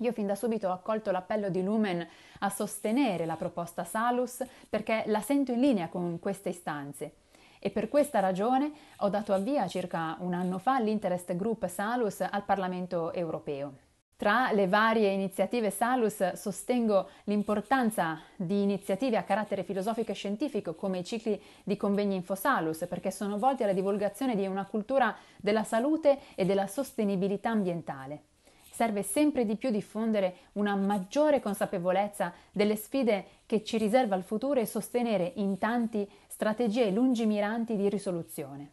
Io fin da subito ho accolto l'appello di Lumen a sostenere la proposta Salus perché la sento in linea con queste istanze e per questa ragione ho dato avvio circa un anno fa all'Interest Group Salus al Parlamento europeo. Tra le varie iniziative Salus sostengo l'importanza di iniziative a carattere filosofico e scientifico come i cicli di convegni InfoSalus perché sono volti alla divulgazione di una cultura della salute e della sostenibilità ambientale serve sempre di più diffondere una maggiore consapevolezza delle sfide che ci riserva il futuro e sostenere in tanti strategie lungimiranti di risoluzione.